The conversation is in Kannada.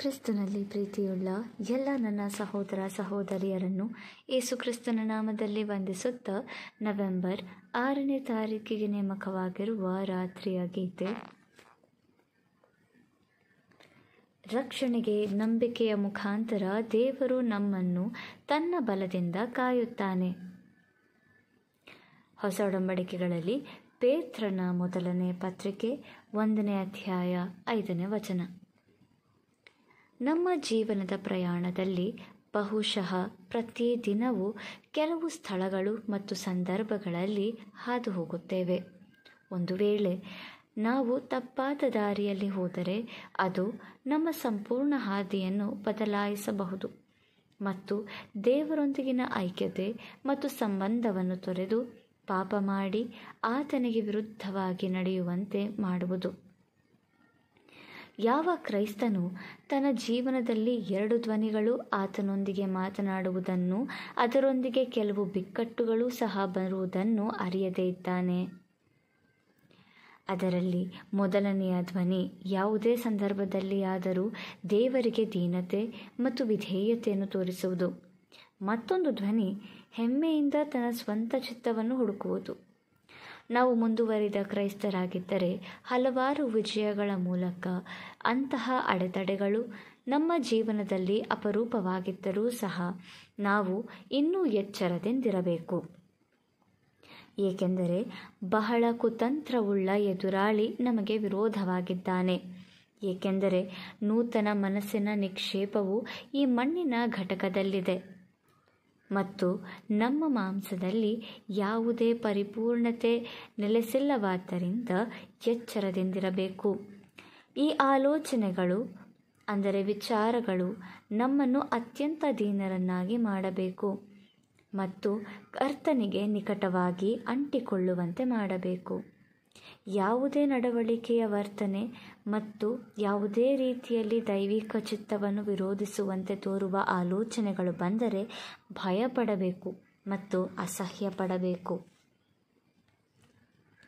ಕ್ರಿಸ್ತನಲ್ಲಿ ಪ್ರೀತಿಯುಳ್ಳ ಎಲ್ಲ ನನ್ನ ಸಹೋದರ ಸಹೋದರಿಯರನ್ನು ಏಸು ಕ್ರಿಸ್ತನ ನಾಮದಲ್ಲಿ ವಂದಿಸುತ್ತಾ ನವೆಂಬರ್ ಆರನೇ ತಾರೀಕಿಗೆ ನೇಮಕವಾಗಿರುವ ರಾತ್ರಿಯ ಗೀತೆ ರಕ್ಷಣೆಗೆ ನಂಬಿಕೆಯ ಮುಖಾಂತರ ದೇವರು ನಮ್ಮನ್ನು ತನ್ನ ಬಲದಿಂದ ಕಾಯುತ್ತಾನೆ ಹೊಸ ಒಡಂಬಡಿಕೆಗಳಲ್ಲಿ ಪೇತ್ರನ ಮೊದಲನೇ ಪತ್ರಿಕೆ ಒಂದನೇ ಅಧ್ಯಾಯ ಐದನೇ ವಚನ ನಮ್ಮ ಜೀವನದ ಪ್ರಯಾಣದಲ್ಲಿ ಬಹುಶಃ ಪ್ರತಿ ದಿನವೂ ಕೆಲವು ಸ್ಥಳಗಳು ಮತ್ತು ಸಂದರ್ಭಗಳಲ್ಲಿ ಹಾದು ಹೋಗುತ್ತೇವೆ ಒಂದು ವೇಳೆ ನಾವು ತಪ್ಪಾದ ದಾರಿಯಲ್ಲಿ ಹೋದರೆ ಅದು ನಮ್ಮ ಸಂಪೂರ್ಣ ಹಾದಿಯನ್ನು ಬದಲಾಯಿಸಬಹುದು ಮತ್ತು ದೇವರೊಂದಿಗಿನ ಐಕ್ಯತೆ ಮತ್ತು ಸಂಬಂಧವನ್ನು ತೊರೆದು ಪಾಪ ಮಾಡಿ ಆತನಿಗೆ ವಿರುದ್ಧವಾಗಿ ನಡೆಯುವಂತೆ ಮಾಡುವುದು ಯಾವ ಕ್ರೈಸ್ತನು ತನ್ನ ಜೀವನದಲ್ಲಿ ಎರಡು ಧ್ವನಿಗಳು ಆತನೊಂದಿಗೆ ಮಾತನಾಡುವುದನ್ನು ಅದರೊಂದಿಗೆ ಕೆಲವು ಬಿಕ್ಕಟ್ಟುಗಳು ಸಹ ಬರುವುದನ್ನು ಅರಿಯದೇ ಇದ್ದಾನೆ ಅದರಲ್ಲಿ ಮೊದಲನೆಯ ಧ್ವನಿ ಯಾವುದೇ ಸಂದರ್ಭದಲ್ಲಿಯಾದರೂ ದೇವರಿಗೆ ದೀನತೆ ಮತ್ತು ವಿಧೇಯತೆಯನ್ನು ತೋರಿಸುವುದು ಮತ್ತೊಂದು ಧ್ವನಿ ಹೆಮ್ಮೆಯಿಂದ ತನ್ನ ಸ್ವಂತ ಚಿತ್ತವನ್ನು ಹುಡುಕುವುದು ನಾವು ಮುಂದುವರಿದ ಕ್ರೈಸ್ತರಾಗಿದ್ದರೆ ಹಲವಾರು ವಿಜಯಗಳ ಮೂಲಕ ಅಂತಹ ಅಡೆತಡೆಗಳು ನಮ್ಮ ಜೀವನದಲ್ಲಿ ಅಪರೂಪವಾಗಿದ್ದರೂ ಸಹ ನಾವು ಇನ್ನೂ ಎಚ್ಚರದಿಂದಿರಬೇಕು ಏಕೆಂದರೆ ಬಹಳ ಕುತಂತ್ರವುಳ್ಳ ಎದುರಾಳಿ ನಮಗೆ ವಿರೋಧವಾಗಿದ್ದಾನೆ ಏಕೆಂದರೆ ನೂತನ ಮನಸ್ಸಿನ ನಿಕ್ಷೇಪವು ಈ ಮಣ್ಣಿನ ಘಟಕದಲ್ಲಿದೆ ಮತ್ತು ನಮ್ಮ ಮಾಂಸದಲ್ಲಿ ಯಾವುದೇ ಪರಿಪೂರ್ಣತೆ ನೆಲೆಸಿಲ್ಲವಾದ್ದರಿಂದ ಎಚ್ಚರದಿಂದಿರಬೇಕು ಈ ಆಲೋಚನೆಗಳು ಅಂದರೆ ವಿಚಾರಗಳು ನಮ್ಮನ್ನು ಅತ್ಯಂತ ದೀನರನ್ನಾಗಿ ಮಾಡಬೇಕು ಮತ್ತು ಕರ್ತನಿಗೆ ನಿಕಟವಾಗಿ ಅಂಟಿಕೊಳ್ಳುವಂತೆ ಮಾಡಬೇಕು ಯಾವುದೇ ನಡವಳಿಕೆಯ ವರ್ತನೆ ಮತ್ತು ಯಾವುದೇ ರೀತಿಯಲ್ಲಿ ದೈವಿಕ ಚಿತ್ತವನ್ನು ವಿರೋಧಿಸುವಂತೆ ತೋರುವ ಆಲೋಚನೆಗಳು ಬಂದರೆ ಭಯಪಡಬೇಕು ಮತ್ತು ಅಸಹ್ಯ ಪಡಬೇಕು